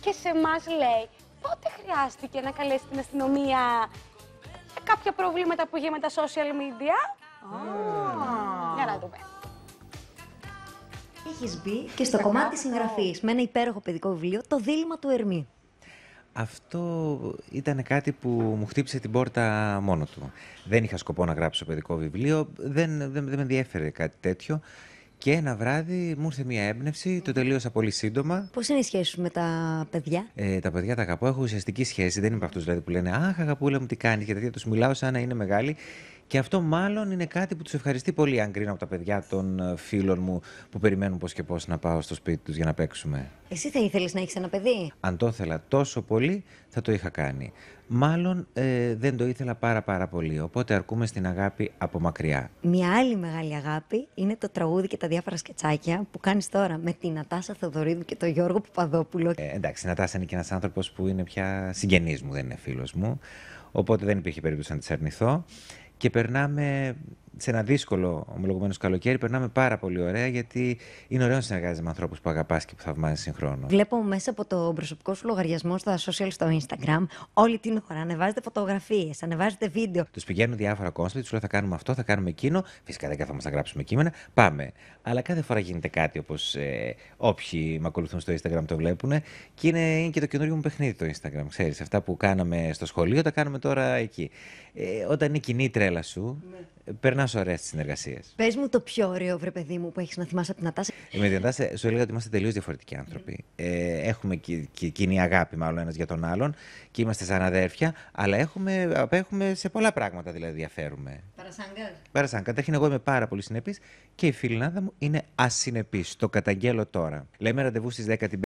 και σε εμάς λέει πότε χρειάστηκε να καλέσει την αστυνομία κάποια προβλήματα που είχε με τα social media. Για να δούμε. Έχεις μπει και στο κομμάτι συγγραφής με ένα υπέροχο παιδικό βιβλίο, Το Δίλημα του Ερμή. Αυτό ήταν κάτι που μου χτύπησε την πόρτα μόνο του. Δεν είχα σκοπό να γράψω παιδικό βιβλίο, δεν, δεν, δεν με ενδιέφερε κάτι τέτοιο. Και ένα βράδυ μου ήρθε μια έμπνευση, το τελείωσα πολύ σύντομα. Πώς είναι οι σχέση σου με τα παιδιά, ε, Τα παιδιά τα αγαπώ, έχω ουσιαστική σχέση. Δεν είμαι από αυτούς δηλαδή που λένε Αχ, αγαπούλα μου, τι κάνεις γιατί Τους μιλάω σαν να είναι μεγάλη. Και αυτό μάλλον είναι κάτι που τους ευχαριστεί πολύ, αν κρίνω από τα παιδιά των ε, φίλων μου που περιμένουν πώς και πώς να πάω στο σπίτι τους για να παίξουμε. Εσύ θα ήθελες να έχεις ένα παιδί. Αν το ήθελα τόσο πολύ, θα το είχα κάνει. Μάλλον ε, δεν το ήθελα πάρα πάρα πολύ. Οπότε αρκούμε στην αγάπη από μακριά. Μια άλλη μεγάλη αγάπη είναι το τραγούδι και τα διάφορα σκετσάκια που κάνεις τώρα με την Νατάσα Θοδωρίδου και τον Γιώργο Παπαδόπουλο. Ε, εντάξει, η Νατάσα είναι και ένας άνθρωπος που είναι πια συγγενής μου, δεν είναι φίλος μου. Οπότε δεν υπήρχε περίπτωση να της αρνηθώ και περνάμε σε ένα δύσκολο ομολογουμένο καλοκαίρι περνάμε πάρα πολύ ωραία γιατί είναι ωραίο να συνεργάζεσαι με ανθρώπους που αγαπάς και που θαυμάζεις συγχρόνως. Βλέπω μέσα από το προσωπικό σου λογαριασμό στα social, στο Instagram, όλη την ώρα ανεβάζετε φωτογραφίες, ανεβάζετε βίντεο. Τους πηγαίνουν διάφορα κόμματα, τους λέω θα κάνουμε αυτό, θα κάνουμε εκείνο. Φυσικά δεν καθόμαστε να γράψουμε κείμενα. Πάμε. Αλλά κάθε φορά γίνεται κάτι όπως ε, όποιοι με ακολουθούν στο Instagram το βλέπουν. Και είναι, είναι και το καινούριο μου παιχνίδι το Instagram. Ξέρεις, αυτά που κάναμε στο σχολείο τα κάνουμε τώρα εκεί. Ε, όταν είναι κοινή η τρέλα σου, ναι. Περνάς ωραία στις συνεργασίες. Πες μου το πιο ωραίο, βρε παιδί μου, που έχεις να θυμάσαι από την Ατάσα. Ε, με την Αντάσσα, σου έλεγα ότι είμαστε τελείως διαφορετικοί άνθρωποι. Ε, έχουμε και, κοινή αγάπη, μάλλον ένας για τον άλλον και είμαστε σαν αδέρφια, αλλά έχουμε, σε πολλά πράγματα δηλαδή διαφέρουμε. Παρασάγκας. Παρασάγκας. Καταρχήν, εγώ είμαι πάρα πολύ συνεπής και η φιλινάδα μου είναι ασυνεπής. Το καταγγέλλω τώρα. Λέμε ραντεβού στις 10 την